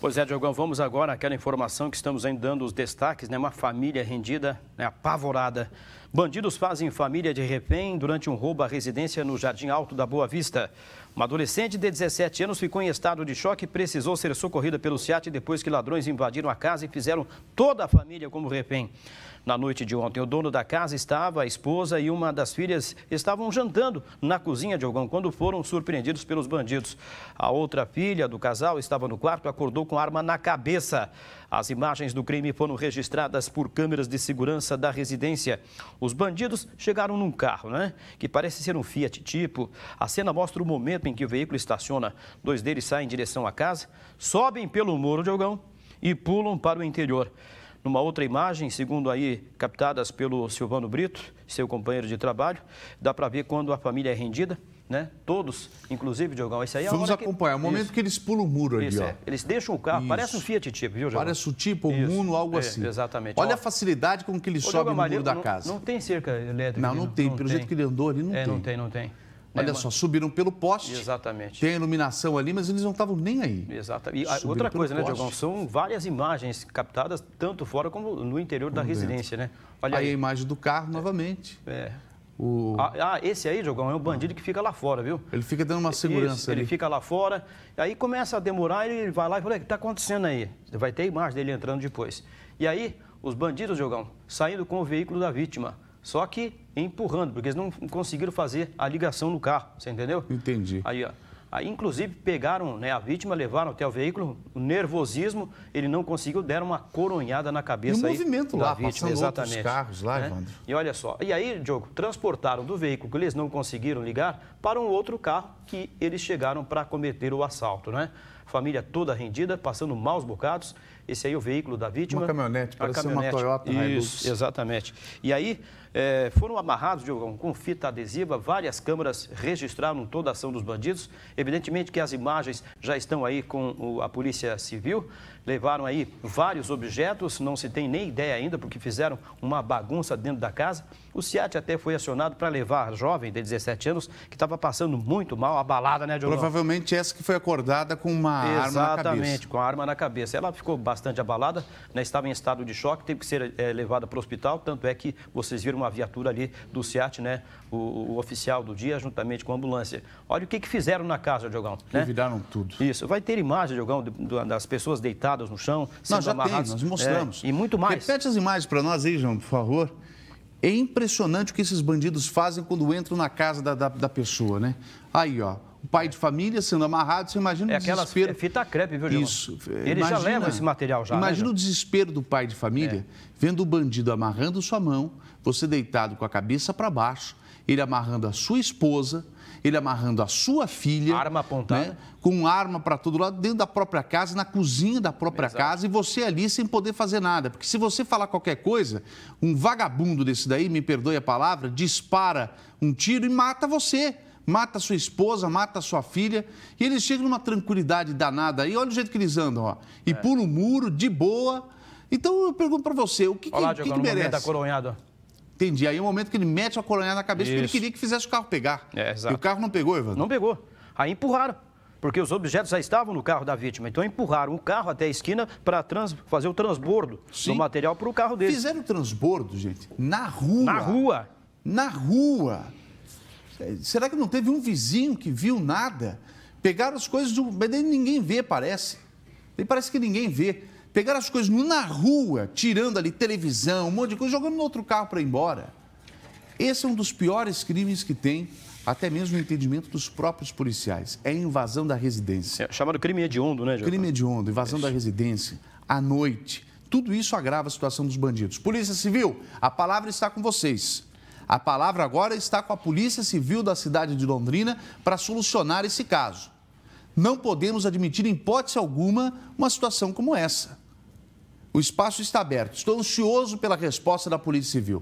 Pois é, Diogão, vamos agora àquela informação que estamos ainda dando os destaques, né? Uma família rendida, né? apavorada. Bandidos fazem família de refém durante um roubo à residência no Jardim Alto da Boa Vista. Uma adolescente de 17 anos ficou em estado de choque e precisou ser socorrida pelo SEAT depois que ladrões invadiram a casa e fizeram toda a família como refém. Na noite de ontem, o dono da casa estava, a esposa e uma das filhas estavam jantando na cozinha de Ogão quando foram surpreendidos pelos bandidos. A outra filha do casal estava no quarto, acordou com arma na cabeça. As imagens do crime foram registradas por câmeras de segurança da residência. Os bandidos chegaram num carro, né? Que parece ser um Fiat tipo. A cena mostra o momento em que o veículo estaciona. Dois deles saem em direção à casa, sobem pelo muro de Ogão e pulam para o interior. Numa outra imagem, segundo aí captadas pelo Silvano Brito, seu companheiro de trabalho, dá para ver quando a família é rendida. Né? Todos, inclusive, Diogão, isso aí é Vamos a hora acompanhar, que... o momento Isso. que eles pulam o muro Isso, ali, é. Eles deixam o carro, Isso. parece um Fiat Tipo, viu, Diogão? Parece o Tipo, o Muno, algo é, assim. Exatamente. Olha ó. a facilidade com que ele sobe no muro da casa. Não tem cerca elétrica. Não, não, não tem, não pelo tem. jeito que ele andou ali, não é, tem. não tem, não tem. Né, Olha só, subiram pelo poste. Exatamente. Tem a iluminação ali, mas eles não estavam nem aí. Exatamente. E outra coisa, né, Diogão? São várias imagens captadas, tanto fora como no interior como da dentro. residência, né? Olha aí, aí, a imagem do carro novamente. É. O... Ah, ah, esse aí, Diogão, é o bandido que fica lá fora, viu? Ele fica dando uma segurança Isso, ali. Ele fica lá fora, aí começa a demorar, ele vai lá e fala, o que está acontecendo aí? Vai ter imagem dele entrando depois. E aí, os bandidos, Diogão, saindo com o veículo da vítima só que empurrando, porque eles não conseguiram fazer a ligação no carro, você entendeu? Entendi. Aí, ó. Aí, inclusive, pegaram né, a vítima, levaram até o veículo, o nervosismo, ele não conseguiu, deram uma coronhada na cabeça. E o movimento lá, vítima, exatamente. carros lá, né? Evandro. E olha só, e aí, Diogo, transportaram do veículo que eles não conseguiram ligar para um outro carro que eles chegaram para cometer o assalto, né? família toda rendida, passando maus bocados. Esse aí é o veículo da vítima. Uma caminhonete, parece caminhonete. uma Toyota Hilux. Isso, exatamente. E aí é, foram amarrados, Diogão, com fita adesiva, várias câmeras registraram toda a ação dos bandidos. Evidentemente que as imagens já estão aí com a Polícia Civil, levaram aí vários objetos, não se tem nem ideia ainda, porque fizeram uma bagunça dentro da casa. O SIAT até foi acionado para levar a jovem de 17 anos, que estava passando muito mal, abalada, né, Diogão? Provavelmente essa que foi acordada com uma Exatamente, arma na cabeça. com a arma na cabeça. Ela ficou bastante abalada, né, estava em estado de choque, teve que ser é, levada para o hospital, tanto é que vocês viram uma viatura ali do SEAT, né, o, o oficial do dia, juntamente com a ambulância. Olha o que, que fizeram na casa, Diogão. Né? Revidaram tudo. Isso. Vai ter imagem, Diogão, das pessoas deitadas no chão, sendo Não, amarradas. Tem, nós mostramos. É, e muito mais. Repete as imagens para nós aí, João, por favor. É impressionante o que esses bandidos fazem quando entram na casa da, da, da pessoa, né? Aí, ó, o pai de família sendo amarrado, você imagina é o desespero. É fita crepe, viu, Gilmar? Isso. Ele imagina, já leva esse material já. Né, imagina né, o desespero do pai de família é. vendo o bandido amarrando sua mão, você deitado com a cabeça para baixo, ele amarrando a sua esposa, ele amarrando a sua filha. Arma né, apontada. Né, com arma para todo lado, dentro da própria casa, na cozinha da própria Exato. casa, e você ali sem poder fazer nada. Porque se você falar qualquer coisa, um vagabundo desse daí, me perdoe a palavra, dispara um tiro e mata você mata sua esposa, mata sua filha, e eles chegam numa tranquilidade danada aí, olha o jeito que eles andam, ó. E é. pula o muro, de boa. Então eu pergunto para você, o que, Olá, que, Diogo, que, que merece? Da coronhada. Entendi. Aí é o momento que ele mete a coronhada na cabeça, porque ele queria que fizesse o carro pegar. É, exato. E o carro não pegou, Evandro? Não pegou. Aí empurraram porque os objetos já estavam no carro da vítima. Então empurraram o carro até a esquina para trans... fazer o transbordo Sim. do material para o carro dele. Fizeram transbordo, gente, na rua. Na rua. Na rua. Será que não teve um vizinho que viu nada? Pegaram as coisas do. Mas daí ninguém vê, parece. Daí parece que ninguém vê. Pegaram as coisas na rua, tirando ali televisão, um monte de coisa, jogando no outro carro para ir embora. Esse é um dos piores crimes que tem, até mesmo no entendimento dos próprios policiais. É invasão da residência. É, chamado crime hediondo, né, Jorge? Crime hediondo, invasão isso. da residência, à noite. Tudo isso agrava a situação dos bandidos. Polícia Civil, a palavra está com vocês. A palavra agora está com a Polícia Civil da cidade de Londrina para solucionar esse caso. Não podemos admitir, em hipótese alguma, uma situação como essa. O espaço está aberto. Estou ansioso pela resposta da Polícia Civil.